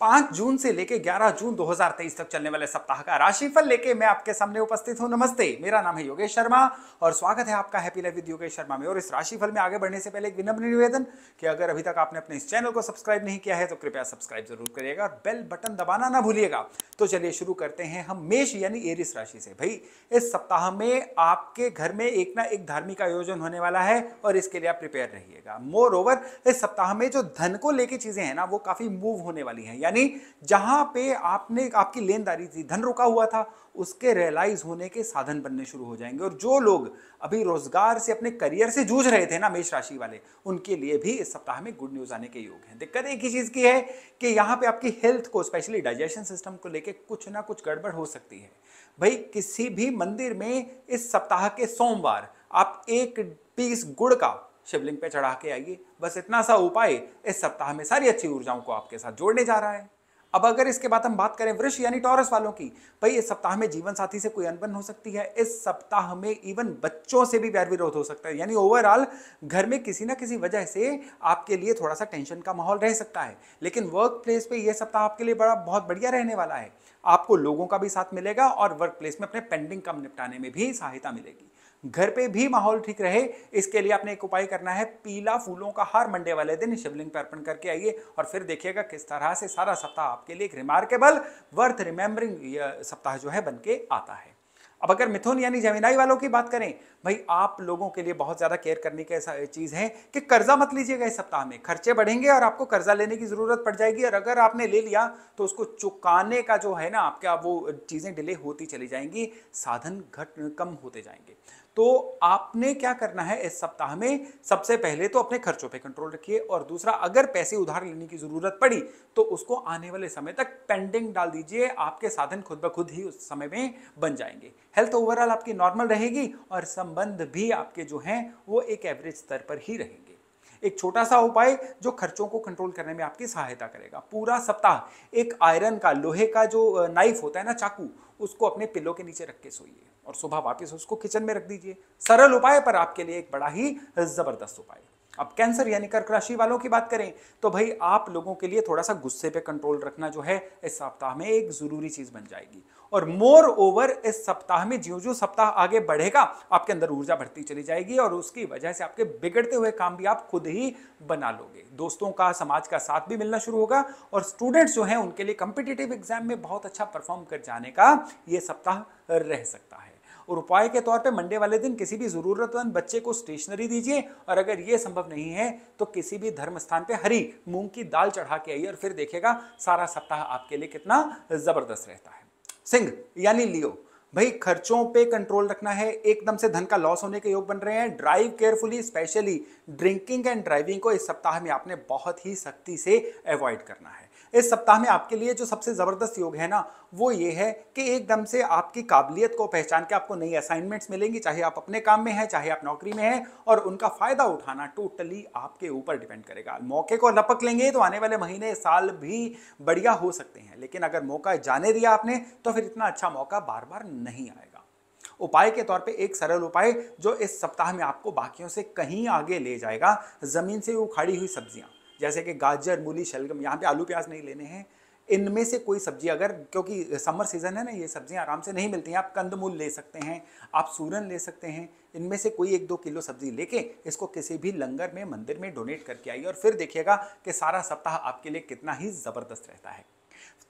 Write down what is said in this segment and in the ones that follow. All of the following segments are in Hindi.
पांच जून से लेकर ग्यारह जून 2023 तक चलने वाले सप्ताह का राशिफल लेके मैं आपके सामने उपस्थित हूं नमस्ते मेरा नाम है योगेश शर्मा और स्वागत है आपका happy life with Yogesh Sharma में और इस राशिफल में आगे बढ़ने से पहले एक विनम्र निवेदन कि अगर अभी तक आपने अपने इस चैनल को सब्सक्राइब नहीं किया है तो कृपया सब्सक्राइब जरूर करिएगा और बेल बटन दबाना ना भूलिएगा तो चलिए शुरू करते हैं हम मेष यानी एरिस राशि से भाई इस सप्ताह में आपके घर में एक ना एक धार्मिक आयोजन होने वाला है और इसके लिए आप प्रिपेयर रहिएगा मोर ओवर इस सप्ताह में जो धन को लेकर चीजें हैं ना वो काफी मूव होने वाली है यानी जहां पे आपने आपकी लेनदारी थी धन रुका हुआ था उसके रियलाइज होने के साधन बनने शुरू हो जाएंगे और जो लोग अभी रोजगार से अपने करियर से जूझ रहे थे ना मेष राशि वाले उनके लिए भी इस सप्ताह में गुड न्यूज आने के योग हैं दिक्कत एक ही चीज की है कि यहाँ पे आपकी हेल्थ को स्पेशली डाइजेशन सिस्टम को लेके कुछ ना कुछ गड़बड़ हो सकती है भाई किसी भी मंदिर में इस सप्ताह के सोमवार आप एक पीस गुड़ का शिवलिंग पे चढ़ा के आइए बस इतना सा उपाय इस सप्ताह में सारी अच्छी ऊर्जाओं को आपके साथ जोड़ने जा रहा है अब अगर इसके बाद हम बात करें वृक्ष यानी टॉरस वालों की भाई इस सप्ताह में जीवन साथी से कोई अनबन हो सकती है इस सप्ताह में इवन बच्चों से भी वैर विरोध हो सकता है यानी ओवरऑल घर में किसी ना किसी वजह से आपके लिए थोड़ा सा टेंशन का माहौल रह सकता है लेकिन वर्क प्लेस पर यह सप्ताह आपके लिए बड़ा बहुत बढ़िया रहने वाला है आपको लोगों का भी साथ मिलेगा और वर्क प्लेस में अपने पेंडिंग कम निपटाने में भी सहायता मिलेगी घर पे भी माहौल ठीक रहे इसके लिए आपने एक उपाय करना है पीला फूलों का हर मंडे वाले दिन शिवलिंग पर अर्पण करके आइए और फिर देखिएगा किस तरह से सारा सप्ताह आपके लिए एक रिमार्केबल वर्थ रिमेंबरिंग सप्ताह जो है बन के आता है अब अगर मिथुन यानी जमीनाई वालों की बात करें भाई आप लोगों के लिए बहुत ज़्यादा केयर करने की ऐसा चीज़ है कि कर्जा मत लीजिएगा इस सप्ताह में खर्चे बढ़ेंगे और आपको कर्जा लेने की ज़रूरत पड़ जाएगी और अगर आपने ले लिया तो उसको चुकाने का जो है ना आपका वो चीज़ें डिले होती चली जाएंगी साधन घट कम होते जाएंगे तो आपने क्या करना है इस सप्ताह में सबसे पहले तो अपने खर्चों पे कंट्रोल रखिए और दूसरा अगर पैसे उधार लेने की ज़रूरत पड़ी तो उसको आने वाले समय तक पेंडिंग डाल दीजिए आपके साधन खुद ब खुद ही उस समय में बन जाएंगे हेल्थ ओवरऑल आपकी नॉर्मल रहेगी और संबंध भी आपके जो हैं वो एक एवरेज स्तर पर ही रहेंगे एक छोटा सा उपाय जो खर्चों को कंट्रोल करने में आपकी सहायता करेगा पूरा सप्ताह एक आयरन का लोहे का जो नाइफ होता है ना चाकू उसको अपने पिल्लों के नीचे रख के सोइए और सुबह वापस उसको किचन में रख दीजिए सरल उपाय पर आपके लिए एक बड़ा ही ज़बरदस्त उपाय अब कैंसर यानी कर्क राशि वालों की बात करें तो भाई आप लोगों के लिए थोड़ा सा गुस्से पे कंट्रोल रखना जो है इस सप्ताह में एक ज़रूरी चीज़ बन जाएगी और मोर ओवर इस सप्ताह में ज्यो जो सप्ताह आगे बढ़ेगा आपके अंदर ऊर्जा बढ़ती चली जाएगी और उसकी वजह से आपके बिगड़ते हुए काम भी आप खुद ही बना लोगे दोस्तों का समाज का साथ भी मिलना शुरू होगा और स्टूडेंट्स जो हैं उनके लिए कंपिटेटिव एग्जाम में बहुत अच्छा परफॉर्म कर जाने का ये सप्ताह रह सकता और उपाय के तौर पे मंडे वाले दिन किसी भी ज़रूरतमंद बच्चे को स्टेशनरी दीजिए और अगर ये संभव नहीं है तो किसी भी धर्म स्थान पर हरी मूंग की दाल चढ़ा के आइए और फिर देखेगा सारा सप्ताह आपके लिए कितना ज़बरदस्त रहता है सिंह यानी लियो भाई खर्चों पे कंट्रोल रखना है एकदम से धन का लॉस होने के योग बन रहे हैं drive carefully specially drinking and driving को इस सप्ताह में आपने बहुत ही सख्ती से अवॉइड करना है इस सप्ताह में आपके लिए जो सबसे ज़बरदस्त योग है ना वो ये है कि एकदम से आपकी काबिलियत को पहचान के आपको नई असाइनमेंट्स मिलेंगी चाहे आप अपने काम में हैं चाहे आप नौकरी में हैं और उनका फ़ायदा उठाना टोटली आपके ऊपर डिपेंड करेगा मौके को लपक लेंगे तो आने वाले महीने साल भी बढ़िया हो सकते हैं लेकिन अगर मौका जाने दिया आपने तो फिर इतना अच्छा मौका बार बार नहीं आएगा उपाय के तौर पे एक सरल उपाय जो इस सप्ताह में आपको बाकियों से कहीं आगे ले जाएगा ज़मीन से उखाड़ी हुई सब्जियां जैसे कि गाजर मूली शलगम यहाँ पे आलू प्याज नहीं लेने हैं इनमें से कोई सब्जी अगर क्योंकि समर सीज़न है ना ये सब्जियां आराम से नहीं मिलती हैं आप कंदमूल ले सकते हैं आप सूरन ले सकते हैं इनमें से कोई एक दो किलो सब्जी लेके इसको किसी भी लंगर में मंदिर में डोनेट करके आइए और फिर देखिएगा कि सारा सप्ताह आपके लिए कितना ही ज़बरदस्त रहता है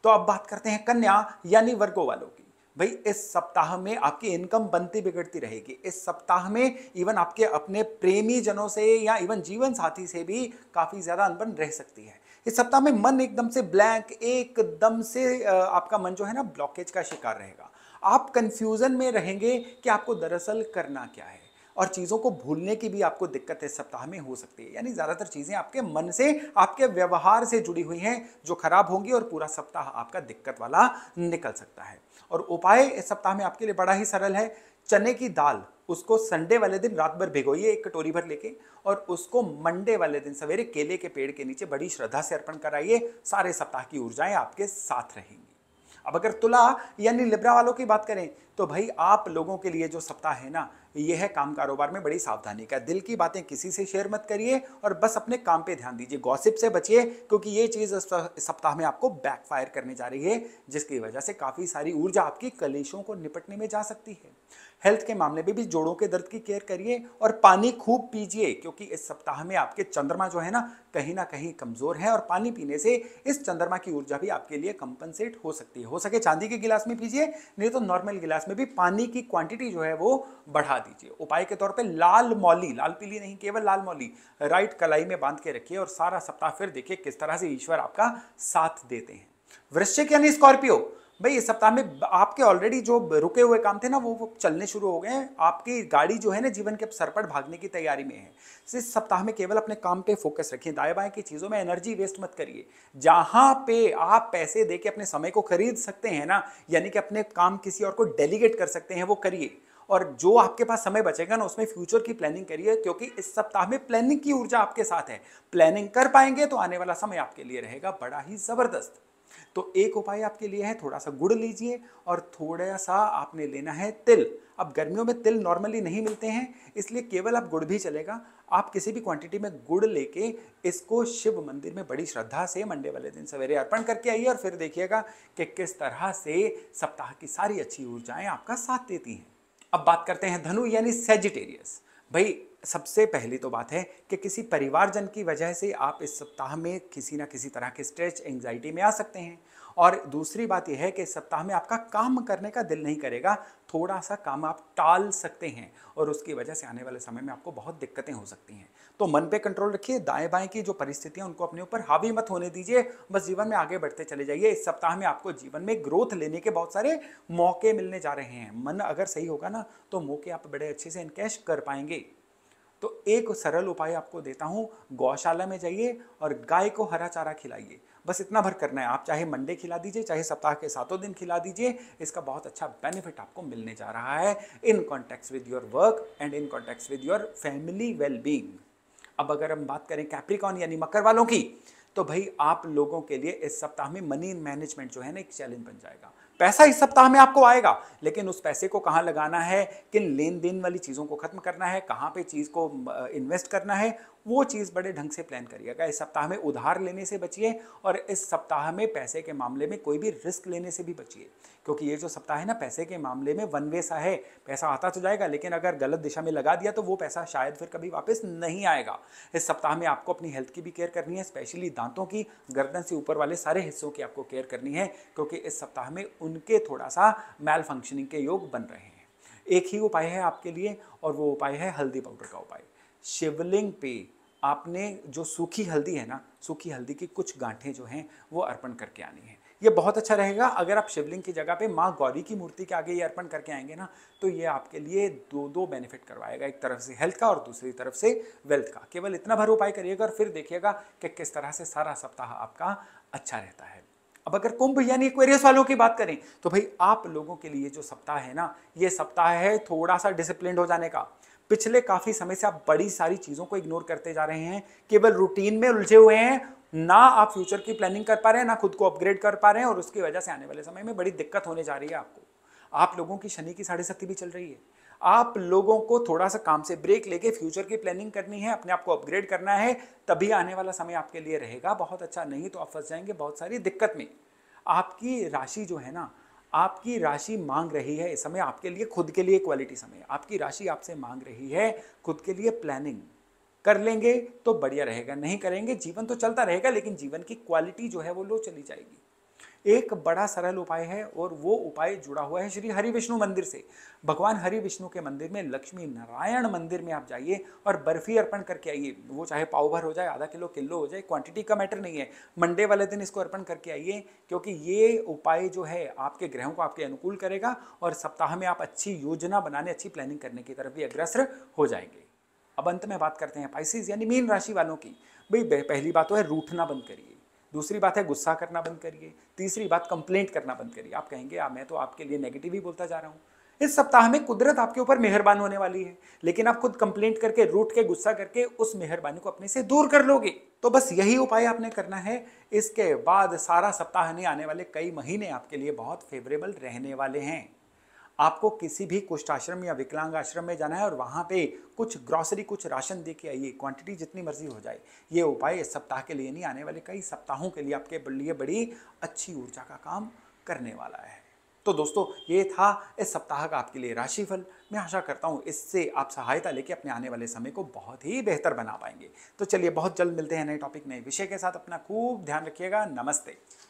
तो अब बात करते हैं कन्या यानी वर्गों वालों की भाई इस सप्ताह में आपकी इनकम बनती बिगड़ती रहेगी इस सप्ताह में इवन आपके अपने प्रेमी जनों से या इवन जीवन साथी से भी काफ़ी ज़्यादा अनबन रह सकती है इस सप्ताह में मन एकदम से ब्लैंक एकदम से आपका मन जो है ना ब्लॉकेज का शिकार रहेगा आप कंफ्यूजन में रहेंगे कि आपको दरअसल करना क्या है और चीज़ों को भूलने की भी आपको दिक्कत इस सप्ताह में हो सकती है यानी ज़्यादातर चीज़ें आपके मन से आपके व्यवहार से जुड़ी हुई हैं जो खराब होंगी और पूरा सप्ताह आपका दिक्कत वाला निकल सकता है और उपाय इस सप्ताह में आपके लिए बड़ा ही सरल है चने की दाल उसको संडे वाले दिन रात भर भिगोइए एक कटोरी भर लेके और उसको मंडे वाले दिन सवेरे केले के पेड़ के नीचे बड़ी श्रद्धा से अर्पण कराइए सारे सप्ताह की ऊर्जाएं आपके साथ रहेंगी अब अगर तुला यानी लिब्रा वालों की बात करें तो भाई आप लोगों के लिए जो सप्ताह है ना यह है काम कारोबार में बड़ी सावधानी का दिल की बातें किसी से शेयर मत करिए और बस अपने काम पे ध्यान दीजिए गॉसिप से बचिए क्योंकि ये चीज़ सप्ताह में आपको बैकफायर करने जा रही है जिसकी वजह से काफ़ी सारी ऊर्जा आपकी कलेशों को निपटने में जा सकती है हेल्थ के मामले में भी जोड़ों के दर्द की केयर करिए और पानी खूब पीजिए क्योंकि इस सप्ताह में आपके चंद्रमा जो है ना कहीं ना कहीं कमज़ोर है और पानी पीने से इस चंद्रमा की ऊर्जा भी आपके लिए कंपनसेट हो सकती है हो सके चांदी के गिलास में पीजिए नहीं तो नॉर्मल गिलास में भी पानी की क्वांटिटी जो है वो बढ़ा दीजिए उपाय के तौर पर लाल मौली लाल पीली नहीं केवल लाल मौली राइट कलाई में बांध के रखिए और सारा सप्ताह फिर देखिए किस तरह से ईश्वर आपका साथ देते हैं वृश्चिक यानी स्कॉर्पियो भाई इस सप्ताह में आपके ऑलरेडी जो रुके हुए काम थे ना वो, चलने शुरू हो गए हैं आपकी गाड़ी जो है ना जीवन के सरपट भागने की तैयारी में है तो इस सप्ताह में केवल अपने काम पे फोकस रखिए दाएं बाएं की चीज़ों में एनर्जी वेस्ट मत करिए जहाँ पे आप पैसे दे के अपने समय को खरीद सकते हैं ना यानी कि अपने काम किसी और को डेलीगेट कर सकते हैं वो करिए और जो आपके पास समय बचेगा ना उसमें फ्यूचर की प्लानिंग करिए क्योंकि इस सप्ताह में प्लानिंग की ऊर्जा आपके साथ है प्लानिंग कर पाएंगे तो आने वाला समय आपके लिए रहेगा बड़ा ही ज़बरदस्त तो एक उपाय आपके लिए है थोड़ा सा गुड़ लीजिए और थोड़ा सा आपने लेना है तिल अब गर्मियों में तिल नॉर्मली नहीं मिलते हैं इसलिए केवल आप गुड़ भी चलेगा आप किसी भी क्वांटिटी में गुड़ लेके इसको शिव मंदिर में बड़ी श्रद्धा से मंडे वाले दिन सवेरे अर्पण करके आइए और फिर देखिएगा कि किस तरह से सप्ताह की सारी अच्छी ऊर्जाएं आपका साथ देती हैं अब बात करते हैं धनु यानी सेजिटेरियस भाई सबसे पहली तो बात है कि किसी परिवारजन की वजह से आप इस सप्ताह में किसी ना किसी तरह के स्ट्रेच एंग्जाइटी में आ सकते हैं और दूसरी बात यह है कि इस सप्ताह में आपका काम करने का दिल नहीं करेगा थोड़ा सा काम आप टाल सकते हैं और उसकी वजह से आने वाले समय में आपको बहुत दिक्कतें हो सकती हैं तो मन पे कंट्रोल रखिए दाएं बाएं की जो परिस्थितियां उनको अपने ऊपर हावी मत होने दीजिए बस जीवन में आगे बढ़ते चले जाइए इस सप्ताह में आपको जीवन में ग्रोथ लेने के बहुत सारे मौके मिलने जा रहे हैं मन अगर सही होगा ना तो मौके आप बड़े अच्छे से इनकैश कर पाएंगे तो एक सरल उपाय आपको देता हूँ गौशाला में जाइए और गाय को हरा चारा खिलाइए बस इतना भर करना है आप चाहे मंडे खिला दीजिए चाहे सप्ताह के सातों दिन खिला दीजिए इसका बहुत अच्छा बेनिफिट आपको मिलने जा रहा है in contact with your work and in contact with your family wellbeing अब अगर हम बात करें कैप्रिकॉन यानी मकर वालों की तो भाई आप लोगों के लिए इस सप्ताह में मनी मैनेजमेंट जो है ना एक चैलेंज बन जाएगा पैसा इस सप्ताह में आपको आएगा लेकिन उस पैसे को कहाँ लगाना है किन लेन देन वाली चीज़ों को खत्म करना है कहाँ पे चीज़ को इन्वेस्ट करना है वो चीज़ बड़े ढंग से प्लान करिएगा इस सप्ताह में उधार लेने से बचिए और इस सप्ताह में पैसे के मामले में कोई भी रिस्क लेने से भी बचिए क्योंकि ये जो सप्ताह है ना पैसे के मामले में वन वे सा है पैसा आता तो जाएगा लेकिन अगर गलत दिशा में लगा दिया तो वो पैसा शायद फिर कभी वापस नहीं आएगा इस सप्ताह में आपको अपनी हेल्थ की भी केयर करनी है स्पेशली दांतों की गर्दन से ऊपर वाले सारे हिस्सों की आपको केयर करनी है क्योंकि इस सप्ताह में उनके थोड़ा सा मेल फंक्शनिंग के योग बन रहे हैं एक ही उपाय है आपके लिए और वो उपाय है हल्दी पाउडर का उपाय शिवलिंग पे आपने जो सूखी हल्दी है ना सूखी हल्दी की कुछ गांठें जो हैं वो अर्पण करके आनी है ये बहुत अच्छा रहेगा अगर आप शिवलिंग की जगह पे माँ गौरी की मूर्ति के आगे ये अर्पण करके आएंगे ना तो ये आपके लिए दो दो बेनिफिट करवाएगा एक तरफ से हेल्थ का और दूसरी तरफ से वेल्थ का केवल इतना भर उपाय करिएगा और फिर देखिएगा कि किस तरह से सारा सप्ताह आपका अच्छा रहता है अब अगर कुंभ यानी एक्वेरियस वालों की बात करें तो भाई आप लोगों के लिए जो सप्ताह है ना ये सप्ताह है थोड़ा सा डिसिप्लिन हो जाने का पिछले काफी समय से आप बड़ी सारी चीजों को इग्नोर करते जा रहे हैं केवल रूटीन में उलझे हुए हैं ना आप फ्यूचर की प्लानिंग कर पा रहे हैं ना खुद को अपग्रेड कर पा रहे हैं और उसकी वजह से आने वाले समय में बड़ी दिक्कत होने जा रही है आपको आप लोगों की शनि की साढ़े शक्ति भी चल रही है आप लोगों को थोड़ा सा काम से ब्रेक लेके फ्यूचर की प्लानिंग करनी है अपने आप को अपग्रेड करना है तभी आने वाला समय आपके लिए रहेगा बहुत अच्छा नहीं तो आप फंस जाएंगे बहुत सारी दिक्कत में आपकी राशि जो है ना आपकी राशि मांग रही है इस समय आपके लिए खुद के लिए क्वालिटी समय आपकी राशि आपसे मांग रही है खुद के लिए प्लानिंग कर लेंगे तो बढ़िया रहेगा नहीं करेंगे जीवन तो चलता रहेगा लेकिन जीवन की क्वालिटी जो है वो लो चली जाएगी एक बड़ा सरल उपाय है और वो उपाय जुड़ा हुआ है श्री हरि विष्णु मंदिर से भगवान हरि विष्णु के मंदिर में लक्ष्मी नारायण मंदिर में आप जाइए और बर्फी अर्पण करके आइए वो चाहे पाव भर हो जाए आधा किलो किलो हो जाए क्वांटिटी का मैटर नहीं है मंडे वाले दिन इसको अर्पण करके आइए क्योंकि ये उपाय जो है आपके ग्रहों को आपके अनुकूल करेगा और सप्ताह में आप अच्छी योजना बनाने अच्छी प्लानिंग करने की तरफ भी अग्रसर हो जाएंगे अब अंत में बात करते हैं पाइसिस यानी मीन राशि वालों की भाई पहली बात तो है रूठना बंद करिए दूसरी बात है गुस्सा करना बंद करिए तीसरी बात कंप्लेंट करना बंद करिए आप कहेंगे आ, हाँ, मैं तो आपके लिए नेगेटिव ही बोलता जा रहा हूँ इस सप्ताह में कुदरत आपके ऊपर मेहरबान होने वाली है लेकिन आप खुद कंप्लेंट करके रूट के गुस्सा करके उस मेहरबानी को अपने से दूर कर लोगे तो बस यही उपाय आपने करना है इसके बाद सारा सप्ताह नहीं आने वाले कई महीने आपके लिए बहुत फेवरेबल रहने वाले हैं आपको किसी भी कुष्ठ आश्रम या विकलांग आश्रम में जाना है और वहाँ पे कुछ ग्रॉसरी कुछ राशन दे के आइए क्वांटिटी जितनी मर्जी हो जाए ये उपाय इस सप्ताह के लिए नहीं आने वाले कई सप्ताहों के लिए आपके लिए बड़ी अच्छी ऊर्जा का काम करने वाला है तो दोस्तों ये था इस सप्ताह का आपके लिए राशिफल मैं आशा करता हूँ इससे आप सहायता लेके अपने आने वाले समय को बहुत ही बेहतर बना पाएंगे तो चलिए बहुत जल्द मिलते हैं नए टॉपिक नए विषय के साथ अपना खूब ध्यान रखिएगा नमस्ते